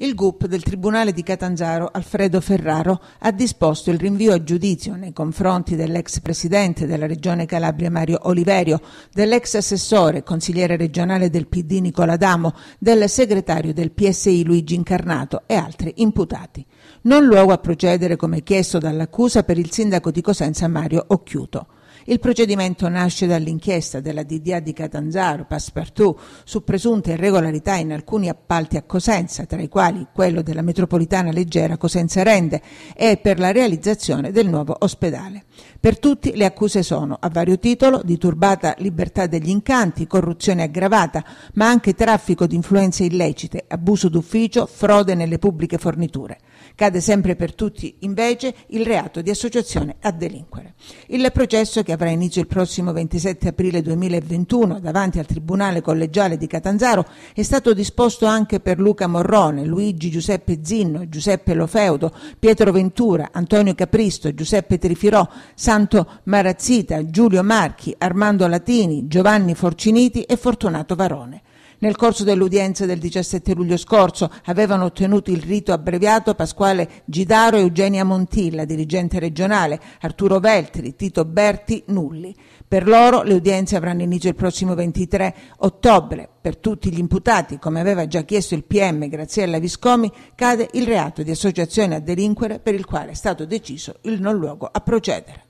Il GUP del Tribunale di Catanzaro, Alfredo Ferraro, ha disposto il rinvio a giudizio nei confronti dell'ex presidente della Regione Calabria Mario Oliverio, dell'ex assessore e consigliere regionale del PD Nicola Damo, del segretario del PSI Luigi Incarnato e altri imputati. Non luogo a procedere come chiesto dall'accusa per il sindaco di Cosenza Mario Occhiuto. Il procedimento nasce dall'inchiesta della DDA di Catanzaro, Passepartout, su presunte irregolarità in alcuni appalti a Cosenza, tra i quali quello della metropolitana leggera Cosenza Rende e per la realizzazione del nuovo ospedale. Per tutti le accuse sono, a vario titolo, di turbata libertà degli incanti, corruzione aggravata, ma anche traffico di influenze illecite, abuso d'ufficio, frode nelle pubbliche forniture. Cade sempre per tutti, invece, il reato di associazione a delinquere. Il processo, che avrà inizio il prossimo 27 aprile 2021 davanti al Tribunale collegiale di Catanzaro, è stato disposto anche per Luca Morrone, Luigi Giuseppe Zinno, Giuseppe Lofeudo, Pietro Ventura, Antonio Capristo, Giuseppe Trifirò, Santo Marazzita, Giulio Marchi, Armando Latini, Giovanni Forciniti e Fortunato Varone. Nel corso dell'udienza del 17 luglio scorso avevano ottenuto il rito abbreviato Pasquale Gidaro e Eugenia Montilla, dirigente regionale, Arturo Veltri, Tito Berti, Nulli. Per loro le udienze avranno inizio il prossimo 23 ottobre. Per tutti gli imputati, come aveva già chiesto il PM Graziella Viscomi, cade il reato di associazione a delinquere per il quale è stato deciso il non luogo a procedere.